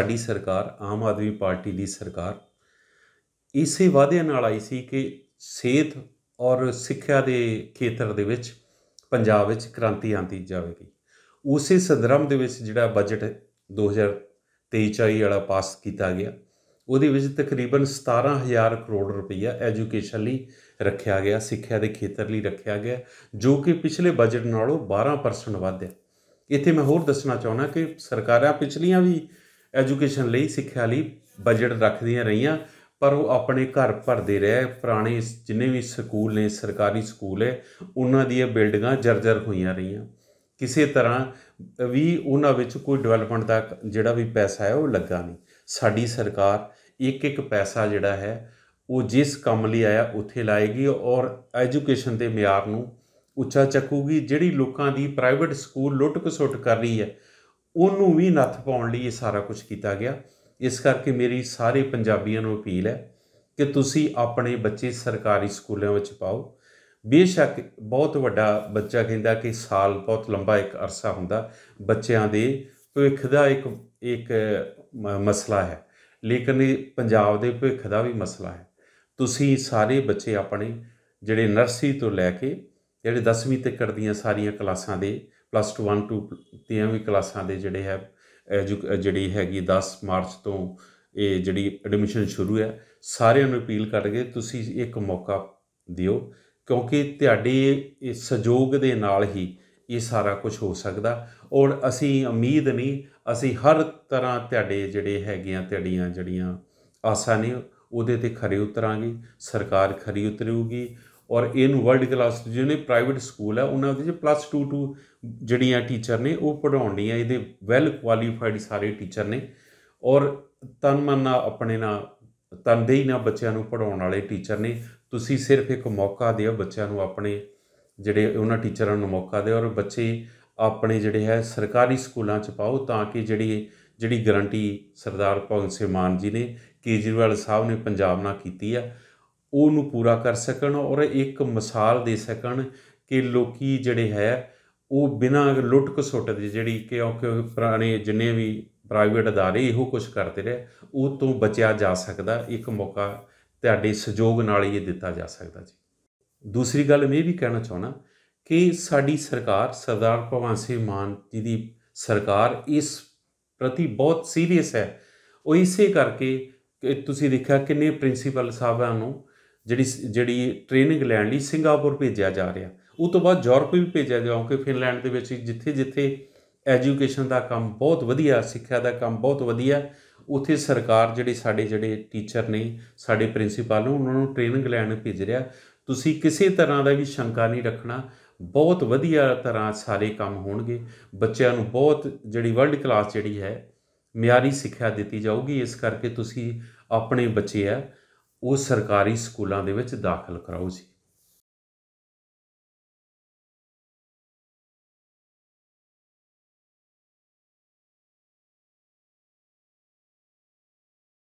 ਸਾਡੀ ਸਰਕਾਰ ਆਮ ਆਦਮੀ ਪਾਰਟੀ ਦੀ ਸਰਕਾਰ ਇਸੇ ਵਾਅਦੇ ਨਾਲ ਆਈ ਸੀ ਕਿ ਸਿਹਤ ਔਰ ਸਿੱਖਿਆ ਦੇ ਖੇਤਰ ਦੇ ਵਿੱਚ ਪੰਜਾਬ ਵਿੱਚ ਕ੍ਰਾਂਤੀ ਆਂਦੀ ਜਾਵੇਗੀ ਉਸੇ ਸੰਦਰਭ ਦੇ ਵਿੱਚ ਜਿਹੜਾ ਬਜਟ 2023-24 ਵਾਲਾ ਪਾਸ ਕੀਤਾ ਗਿਆ ਉਹਦੇ ਵਿੱਚ ਤਕਰੀਬਨ 17000 ਕਰੋੜ ਰੁਪਈਆ ਐਜੂਕੇਸ਼ਨ ਲਈ ਰੱਖਿਆ ਗਿਆ ਸਿੱਖਿਆ ਦੇ ਖੇਤਰ ਲਈ ਰੱਖਿਆ ਗਿਆ ਜੋ ਕਿ ਪਿਛਲੇ ਬਜਟ ਨਾਲੋਂ 12% ਵਧਿਆ ਇੱਥੇ ਮੈਂ ਹੋਰ ਦੱਸਣਾ ਚਾਹੁੰਦਾ ਕਿ ਸਰਕਾਰਾਂ ਪਿਛਲੀਆਂ ਵੀ ਐਜੂਕੇਸ਼ਨ ਲਈ ਸਿੱਖਿਆ ਲਈ ਬਜਟ ਰੱਖਦੀਆਂ ਰਹੀਆਂ ਪਰ ਉਹ ਆਪਣੇ ਘਰ ਭਰਦੇ ਰਹੇ ਪੁਰਾਣੇ ਜਿੰਨੇ ਵੀ ਸਕੂਲ ਨੇ ਸਰਕਾਰੀ ਸਕੂਲ ਹੈ ਉਹਨਾਂ ਦੀਆਂ ਬਿਲਡਿੰਗਾਂ ਜਰਜਰ ਹੋਈਆਂ ਰਹੀਆਂ ਕਿਸੇ ਤਰ੍ਹਾਂ ਵੀ ਉਹਨਾਂ ਵਿੱਚ ਕੋਈ ਡਿਵੈਲਪਮੈਂਟ ਦਾ ਜਿਹੜਾ ਵੀ ਪੈਸਾ ਹੈ ਉਹ ਲੱਗਾ ਨਹੀਂ ਸਾਡੀ ਸਰਕਾਰ ਇੱਕ ਇੱਕ ਪੈਸਾ ਜਿਹੜਾ ਹੈ ਉਹ ਜਿਸ ਕੰਮ ਲਈ ਆਇਆ ਉੱਥੇ ਲਾਏਗੀ ਔਰ ਐਜੂਕੇਸ਼ਨ ਦੇ ਮਿਆਰ ਨੂੰ ਉੱਚਾ ਚੱਕੂਗੀ ਜਿਹੜੀ ਲੋਕਾਂ ਦੀ ਪ੍ਰਾਈਵੇਟ ਸਕੂਲ ਲੁੱਟ-ਖਸੁੱਟ ਕਰ ਰਹੀ ਹੈ ਉਹਨੂੰ ਵੀ ਨੱਥ ਪਾਉਣ ਲਈ ਇਹ ਸਾਰਾ ਕੁਝ ਕੀਤਾ ਗਿਆ ਇਸ ਕਰਕੇ ਮੇਰੀ ਸਾਰੇ ਪੰਜਾਬੀਆਂ ਨੂੰ ਅਪੀਲ ਹੈ ਕਿ ਤੁਸੀਂ ਆਪਣੇ ਬੱਚੇ ਸਰਕਾਰੀ ਸਕੂਲਾਂ ਵਿੱਚ ਪਾਓ ਬੇਸ਼ੱਕ ਬਹੁਤ ਵੱਡਾ ਬੱਚਾ ਕਹਿੰਦਾ ਕਿ ਸਾਲ ਬਹੁਤ ਲੰਬਾ ਇੱਕ ਅਰਸਾ ਹੁੰਦਾ ਬੱਚਿਆਂ ਦੇ ਭਵਿੱਖ ਦਾ ਇੱਕ ਇੱਕ ਮਸਲਾ ਹੈ ਲੇਕਿਨ ਇਹ ਪੰਜਾਬ ਦੇ ਭਵਿੱਖ ਦਾ ਵੀ ਮਸਲਾ ਹੈ ਤੁਸੀਂ ਸਾਰੇ ਬੱਚੇ ਆਪਣੇ ਜਿਹੜੇ ਨਰਸਰੀ ਤੋਂ ਲੈ ਕੇ ਜਿਹੜੇ 10ਵੀਂ ਤੱਕ ਦੀਆਂ ਸਾਰੀਆਂ ਕਲਾਸਾਂ ਦੇ ਪਲੱਸ 1 ਟੂ ਦੀਆਂ ਵੀ ਕਲਾਸਾਂ ਦੇ ਜਿਹੜੇ ਹੈ ਜਿਹੜੀ ਹੈਗੀ 10 ਮਾਰਚ ਤੋਂ ਇਹ ਜਿਹੜੀ ਐਡਮਿਸ਼ਨ ਸ਼ੁਰੂ ਹੈ ਸਾਰਿਆਂ ਨੂੰ ਅਪੀਲ ਕਰਕੇ ਤੁਸੀਂ ਇੱਕ ਮੌਕਾ ਦਿਓ ਕਿਉਂਕਿ ਤੁਹਾਡੇ ਇਸ ਸਹਿਯੋਗ ਦੇ ਨਾਲ ਹੀ ਇਹ ਸਾਰਾ ਕੁਝ ਹੋ ਸਕਦਾ ਔਰ ਅਸੀਂ ਉਮੀਦ ਨਹੀਂ ਅਸੀਂ ਹਰ ਤਰ੍ਹਾਂ ਤੁਹਾਡੇ ਜਿਹੜੇ ਹੈਗੀਆਂ ਤੁਹਾਡੀਆਂ ਜੜੀਆਂ ਆਸਾਂ ਨੇ ਉਹਦੇ ਤੇ ਖਰੇ ਉਤਰਾਂਗੇ ਸਰਕਾਰ ਖਰੀ ਉਤਰੂਗੀ ਔਰ ਇਹਨੂੰ ਵਰਲਡ ਕਲਾਸ ਜਿਹਨੇ ਪ੍ਰਾਈਵੇਟ ਸਕੂਲ ਹੈ ਉਹਨਾਂ ਦੇ ਪਲੱਸ 2 ਟੂ ਜਿਹੜੀਆਂ ਟੀਚਰ ਨੇ ਉਹ ਪੜਾਉਣੀਆਂ ਇਹਦੇ ਵੈਲ ਕੁਆਲੀਫਾਈਡ ਸਾਰੇ ਟੀਚਰ ਨੇ ਔਰ ਤਨ ਮਨ ਨਾਲ ਆਪਣੇ ਨਾਲ ਹੀ ਨਾਲ ਬੱਚਿਆਂ ਨੂੰ ਪੜਾਉਣ ਵਾਲੇ ਟੀਚਰ ਨੇ ਤੁਸੀਂ ਸਿਰਫ ਇੱਕ ਮੌਕਾ ਦਿਓ ਬੱਚਿਆਂ ਨੂੰ ਆਪਣੇ ਜਿਹੜੇ ਉਹਨਾਂ ਟੀਚਰਾਂ ਨੂੰ ਮੌਕਾ ਦਿਓ ਔਰ ਬੱਚੇ ਆਪਣੇ ਜਿਹੜੇ ਹੈ ਸਰਕਾਰੀ ਸਕੂਲਾਂ 'ਚ ਪਾਓ ਤਾਂ ਕਿ ਜਿਹੜੀ ਜਿਹੜੀ ਗਾਰੰਟੀ ਸਰਦਾਰ ਭਗਤ ਸਿੰਘ ਮਾਨ ਜੀ ਨੇ ਕੇਜਰੀਵਾਲ ਸਾਹਿਬ ਨੇ ਪੰਜਾਬ ਨਾਲ ਕੀਤੀ ਆ ਉਹਨੂੰ ਪੂਰਾ ਕਰ ਸਕਣ ਔਰ ਇੱਕ ਮਿਸਾਲ ਦੇ ਸਕਣ ਕਿ ਲੋਕੀ ਜਿਹੜੇ ਹੈ ਉਹ ਬਿਨਾਂ ਲੁੱਟ ਕਸੁੱਟ ਦੇ ਜਿਹੜੀ ਕਿਉਂਕਿ ਪੁਰਾਣੇ ਜਿੰਨੇ ਵੀ ਪ੍ਰਾਈਵੇਟ ਅਦਾਰੇ ਇਹੋ ਕੁਝ ਕਰਦੇ ਰਹੇ ਉਹ ਤੋਂ ਬਚਿਆ ਜਾ ਸਕਦਾ ਇੱਕ ਮੌਕਾ ਤੁਹਾਡੇ ਸਹਿਯੋਗ ਨਾਲ ਹੀ ਦਿੱਤਾ ਜਾ ਸਕਦਾ ਜੀ ਦੂਸਰੀ ਗੱਲ ਮੈਂ ਇਹ ਵੀ ਕਹਿਣਾ ਚਾਹਣਾ ਕਿ ਸਾਡੀ ਸਰਕਾਰ ਸਰਦਾਰ ਭਵਨ ਸਿੰਘ ਮਾਨ ਜੀ ਦੀ ਸਰਕਾਰ ਇਸ ਪ੍ਰਤੀ ਬਹੁਤ ਸੀਰੀਅਸ ਹੈ ਉਹ ਇਸੇ ਕਰਕੇ ਕਿ ਤੁਸੀਂ ਦੇਖਿਆ ਕਿੰਨੇ ਪ੍ਰਿੰਸੀਪਲ ਸਾਹਿਬਾਂ ਨੂੰ ਜਿਹੜੀ ਜਿਹੜੀ ਟ੍ਰੇਨਿੰਗ ਲੈਣ ਲਈ ਸਿੰਗਾਪੁਰ ਭੇਜਿਆ ਜਾ ਰਿਹਾ ਉਹ ਤੋਂ ਬਾਅਦ ਯੂਰਪ ਵੀ ਭੇਜਿਆ ਕਿ ਫਿਨਲੈਂਡ ਦੇ ਵਿੱਚ ਜਿੱਥੇ ਜਿੱਥੇ ਐਜੂਕੇਸ਼ਨ ਦਾ ਕੰਮ ਬਹੁਤ ਵਧੀਆ ਸਿੱਖਿਆ ਦਾ ਕੰਮ ਬਹੁਤ ਵਧੀਆ ਉਥੇ ਸਰਕਾਰ ਜਿਹੜੇ ਸਾਡੇ ਜਿਹੜੇ ਟੀਚਰ ਨੇ ਸਾਡੇ ਪ੍ਰਿੰਸੀਪਲ ਨੂੰ ਉਹਨਾਂ ਨੂੰ ਟ੍ਰੇਨਿੰਗ ਲੈਣ ਭੇਜ ਰਿਹਾ ਤੁਸੀਂ ਕਿਸੇ ਤਰ੍ਹਾਂ ਦਾ ਵੀ ਸ਼ੰਕਾ ਨਹੀਂ ਰੱਖਣਾ ਬਹੁਤ ਵਧੀਆ ਤਰ੍ਹਾਂ ਸਾਰੇ ਕੰਮ ਹੋਣਗੇ ਬੱਚਿਆਂ ਨੂੰ ਬਹੁਤ ਜਿਹੜੀ ਵਰਲਡ ਕਲਾਸ ਜਿਹੜੀ ਹੈ ਮਿਆਰੀ ਸਿੱਖਿਆ ਦਿੱਤੀ ਜਾਊਗੀ ਇਸ ਕਰਕੇ ਤੁਸੀਂ ਆਪਣੇ ਬੱਚੇ ਆ ਉਹ ਸਰਕਾਰੀ ਸਕੂਲਾਂ ਦੇ ਵਿੱਚ ਦਾਖਲ ਕਰਾਓ ਜੀ